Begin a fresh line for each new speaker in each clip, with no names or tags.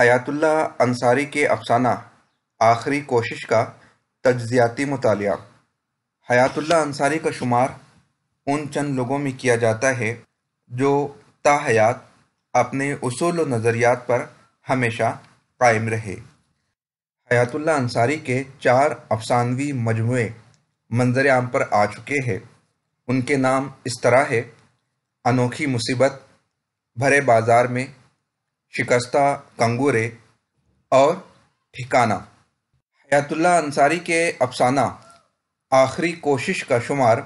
हयातुल्ला अंसारी के अफसाना आखिरी कोशिश का तजियाती मताल हयातुल्ला अंसारी का शुमार उन चंद लोगों में किया जाता है जो ताहयात अपने असूल व नज़रियात पर हमेशा कायम रहे हयातुल्ला अंसारी के चार अफसानवी मजमू मंजर आम पर आ चुके हैं उनके नाम इस तरह है अनोखी मुसीबत भरे बाजार में शिकस्ता कंगूरे और ठिकाना हयातुल्ला अंसारी के अफसाना आखिरी कोशिश का शुमार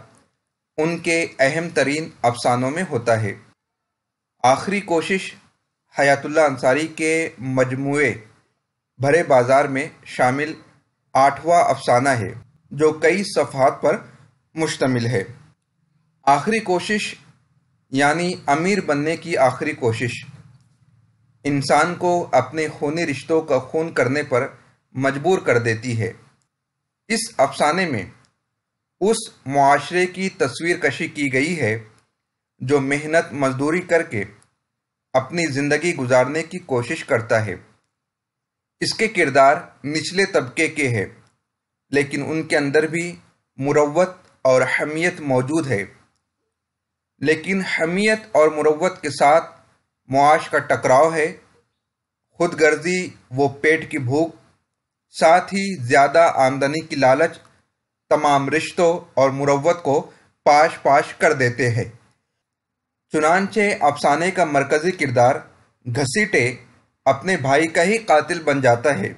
उनके अहम तरीन अफसानों में होता है आखिरी कोशिश हयातुल्ला अंसारी के मजमू भरे बाजार में शामिल आठवां अफसाना है जो कई सफ़ात पर मुश्तमिल है आखिरी कोशिश यानी अमीर बनने की आखिरी कोशिश इंसान को अपने खूनी रिश्तों का खून करने पर मजबूर कर देती है इस अफसाने में उस मुआरे की तस्वीर कशी की गई है जो मेहनत मजदूरी करके अपनी ज़िंदगी गुजारने की कोशिश करता है इसके किरदार निचले तबके के हैं लेकिन उनके अंदर भी मुरवत और हमियत मौजूद है लेकिन हमियत और मुरवत के साथ मुआश का टकराव है खुद गर्जी व पेट की भूख साथ ही ज़्यादा आमदनी की लालच तमाम रिश्तों और मुरवत को पाश पाश कर देते हैं चुनानचे अफसाने का मरकज़ी किरदार घसीटे अपने भाई का ही कातिल बन जाता है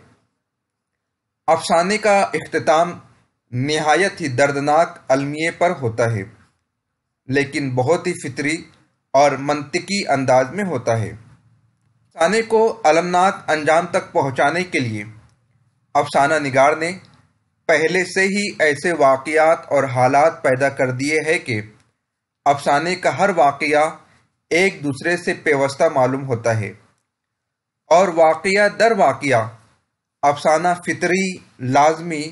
अफसाने का अख्ताम नहायत ही दर्दनाक अलमिये पर होता है लेकिन बहुत ही फितरी और मंतिकी अंदाज में होता है अफसाने को अलमनाक अंजाम तक पहुंचाने के लिए अफसाना निगार ने पहले से ही ऐसे वाकयात और हालात पैदा कर दिए हैं कि अफसाने का हर वाक़ एक दूसरे से पेवस्ता मालूम होता है और वाकया दर वाक़ अफसाना फितरी लाजमी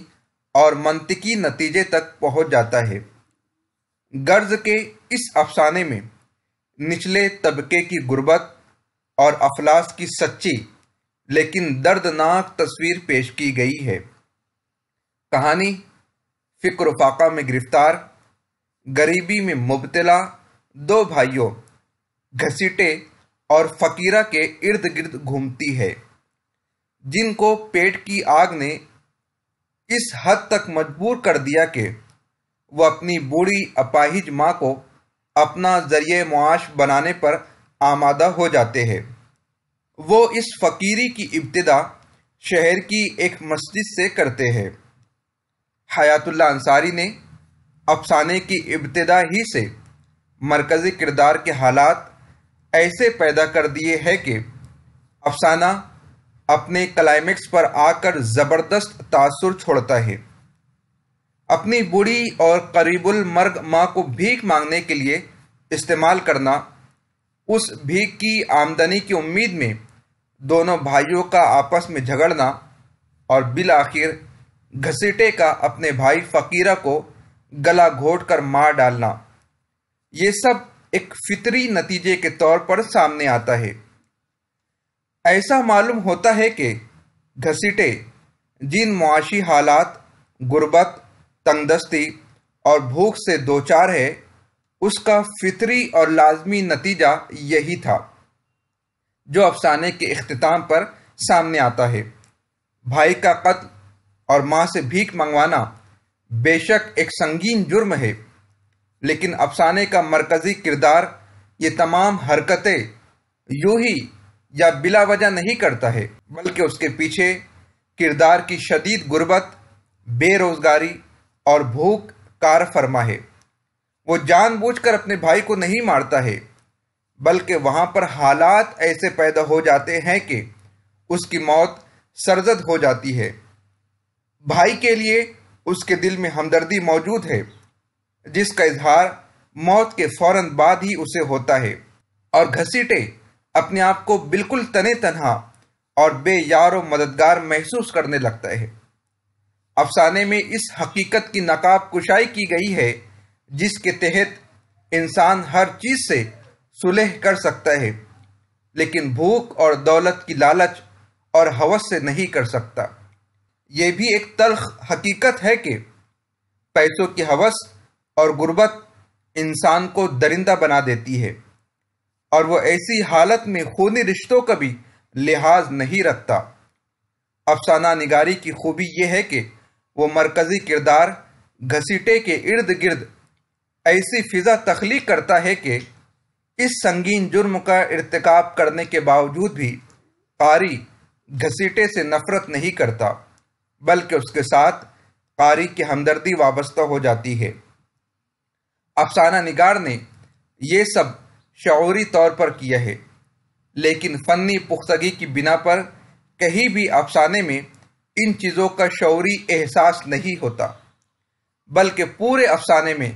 और मंतिकी नतीजे तक पहुंच जाता है गर्ज के इस अफसाने में निचले तबके की गुर्बत और अफलास की सच्ची लेकिन दर्दनाक तस्वीर पेश की गई है कहानी फ़िक्र फाका में गिरफ्तार गरीबी में मुबतला दो भाइयों घसीटे और फकीरा के इर्द गिर्द घूमती है जिनको पेट की आग ने इस हद तक मजबूर कर दिया कि वह अपनी बूढ़ी अपाहिज माँ को अपना ज़रिए मुआश बनाने पर आमादा हो जाते हैं वो इस फ़कीरी की इब्तदा शहर की एक मस्जिद से करते हैं हयातुल्ला अंसारी ने अफसाने की इब्तदा ही से मरकज़ी किरदार के हालात ऐसे पैदा कर दिए हैं कि अफसाना अपने क्लाइमेक्स पर आकर ज़बरदस्त तासुर छोड़ता है अपनी बूढ़ी और करीबुल मर्ग माँ को भीख मांगने के लिए इस्तेमाल करना उस भीख की आमदनी की उम्मीद में दोनों भाइयों का आपस में झगड़ना और बिल आखिर घसीटे का अपने भाई फ़कीरा को गला घोट कर मार डालना ये सब एक फितरी नतीजे के तौर पर सामने आता है ऐसा मालूम होता है कि घसीटे जिन मुआशी हालात गुर्बत तंगदस्ती और भूख से दो चार है उसका फितरी और लाजमी नतीजा यही था जो अफसाने के अख्ताम पर सामने आता है भाई का कत्ल और माँ से भीख मंगवाना बेशक एक संगीन जुर्म है लेकिन अफसाने का मरकज़ी किरदार ये तमाम हरकतें यू ही या बिला वजह नहीं करता है बल्कि उसके पीछे किरदार की शदीद गुर्बत बेरोज़गारी और भूख कार फरमा है वो जानबूझकर अपने भाई को नहीं मारता है बल्कि वहाँ पर हालात ऐसे पैदा हो जाते हैं कि उसकी मौत सरजद हो जाती है भाई के लिए उसके दिल में हमदर्दी मौजूद है जिसका इजहार मौत के फौरन बाद ही उसे होता है और घसीटे अपने आप को बिल्कुल तने तनहा और बेयार व मददगार महसूस करने लगता है अफसाने में इस हकीकत की नकाब कुशाई की गई है जिसके तहत इंसान हर चीज़ से सुलह कर सकता है लेकिन भूख और दौलत की लालच और हवस से नहीं कर सकता यह भी एक तलख हकीकत है कि पैसों की हवस और गुर्बत इंसान को दरिंदा बना देती है और वह ऐसी हालत में खूनी रिश्तों का भी लिहाज नहीं रखता अफसाना निगारी की खूबी यह है कि वो मरकज़ी किरदार घसीटे के इर्द गिर्द ऐसी फ़िज़ा तख्लीक करता है कि इस संगीन जुर्म का इरतकब करने के बावजूद भी कारी घसीटे से नफ़रत नहीं करता बल्कि उसके साथ कारी की हमदर्दी वाबस्ता हो जाती है अफसाना निगार ने यह सब शौरी तौर पर किया है लेकिन फ़नी पुख्तगी की बिना पर कहीं भी अफसाने में इन चीज़ों का शौरी एहसास नहीं होता बल्कि पूरे अफसाने में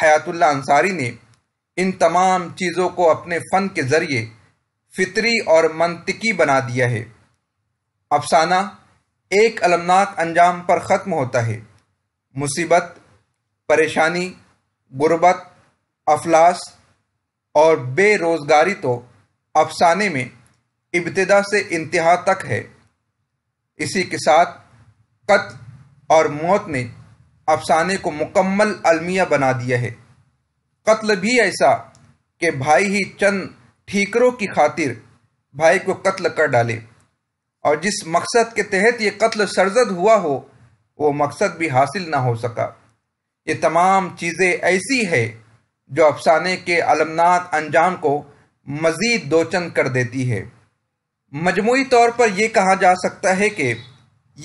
हयातुल्ला अंसारी ने इन तमाम चीज़ों को अपने फ़न के ज़रिए फितरी और मंतिकी बना दिया है अफसाना एक अलमनाक अंजाम पर ख़त्म होता है मुसीबत परेशानी गुरबत अफलास और बेरोज़गारी तो अफसाने में इब्तदा से इंतहा तक है इसी के साथ कत और मौत ने अफसाने को मुकम्मल अलमिया बना दिया है कत्ल भी ऐसा कि भाई ही चंद ठीकरों की खातिर भाई को कत्ल कर डाले और जिस मकसद के तहत ये कत्ल सरजद हुआ हो वो मकसद भी हासिल ना हो सका ये तमाम चीज़ें ऐसी है जो अफसाने के अलमनाक अंजाम को मज़ीद दोचंद कर देती है मजमू तौर पर यह कहा जा सकता है कि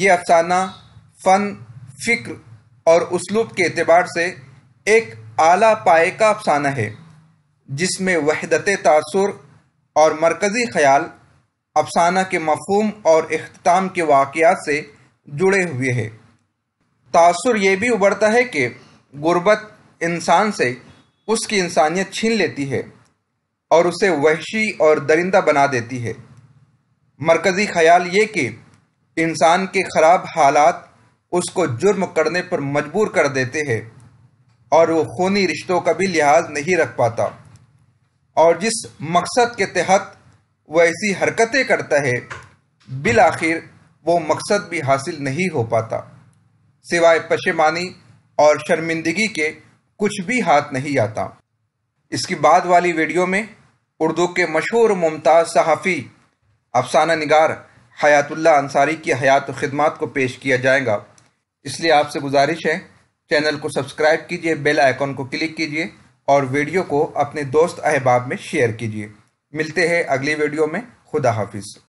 ये अफसाना फ़न फ़िक्र और उसलूब के अतबार से एक आला पाए का अफसाना है जिसमें वहदत तासुर और मरकज़ी ख्याल अफसाना के मफहम और अख्ताम के वाक़ात से जुड़े हुए है तासुर यह भी उबरता है कि गुर्बत इंसान से उसकी इंसानियत छीन लेती है और उसे वहशी और दरिंदा बना देती है मरकज़ी ख्याल ये कि इंसान के ख़राब हालात उसको जुर्म करने पर मजबूर कर देते हैं और वो खूनी रिश्तों का भी लिहाज नहीं रख पाता और जिस मकसद के तहत वह ऐसी हरकतें करता है बिल आखिर वो मकसद भी हासिल नहीं हो पाता सिवाय पशेमानी और शर्मिंदगी के कुछ भी हाथ नहीं आता इसकी बाद वाली वीडियो में उर्दू के मशहूर मुमताज़ सहाफ़ी अफसाना निगार हयातुल्ला अंसारी की हयात खदमात को पेश किया जाएगा इसलिए आपसे गुजारिश है चैनल को सब्सक्राइब कीजिए बेल आइकॉन को क्लिक कीजिए और वीडियो को अपने दोस्त अहबाब में शेयर कीजिए मिलते हैं अगली वीडियो में खुदा हाफिज़